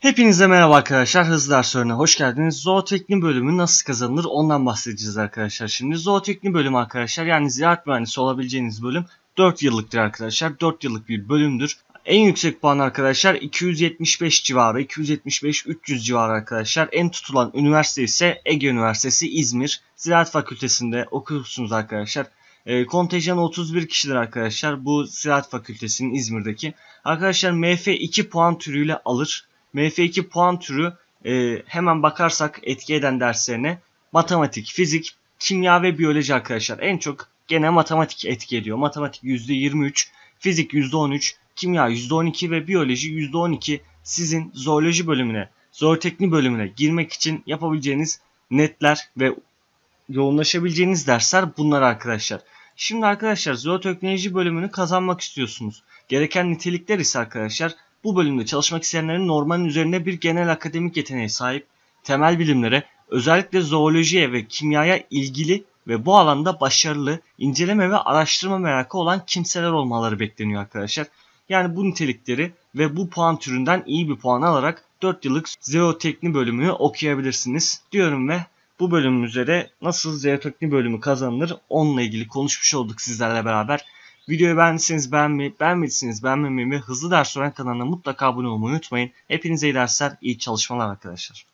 Hepinize merhaba arkadaşlar. Hızlı ders öğrenine hoş geldiniz. Zootekni bölümü nasıl kazanılır ondan bahsedeceğiz arkadaşlar. Şimdi zootekni bölümü arkadaşlar yani ziraat mühendisi olabileceğiniz bölüm 4 yıllıktır arkadaşlar. 4 yıllık bir bölümdür. En yüksek puan arkadaşlar 275 civarı, 275-300 civarı arkadaşlar. En tutulan üniversite ise Ege Üniversitesi İzmir Ziraat Fakültesi'nde okursunuz arkadaşlar. E, ee, kontenjan 31 kişidir arkadaşlar. Bu Ziraat Fakültesi'nin İzmir'deki. Arkadaşlar MF 2 puan türüyle alır. MF2 puan türü e, hemen bakarsak etki eden derslerine matematik, fizik, kimya ve biyoloji arkadaşlar. En çok gene matematik etki ediyor. Matematik %23, fizik %13, kimya %12 ve biyoloji %12 sizin zooloji bölümüne, zootekni bölümüne girmek için yapabileceğiniz netler ve yoğunlaşabileceğiniz dersler bunlar arkadaşlar. Şimdi arkadaşlar zooteknoloji bölümünü kazanmak istiyorsunuz. Gereken nitelikler ise arkadaşlar bu bölümde çalışmak isteyenlerin normalin üzerinde bir genel akademik yeteneğe sahip, temel bilimlere, özellikle zoolojiye ve kimyaya ilgili ve bu alanda başarılı, inceleme ve araştırma merakı olan kimseler olmaları bekleniyor arkadaşlar. Yani bu nitelikleri ve bu puan türünden iyi bir puan alarak 4 yıllık zootekni bölümünü okuyabilirsiniz diyorum ve bu bölümümüzde de nasıl zootekni bölümü kazanılır onunla ilgili konuşmuş olduk sizlerle beraber. Videoyu beğendiyseniz beğenmeyi, beğenmediyseniz beğenmemeyi ve hızlı ders soran kanalına mutlaka abone olmayı unutmayın. Hepinize iyi dersler, iyi çalışmalar arkadaşlar.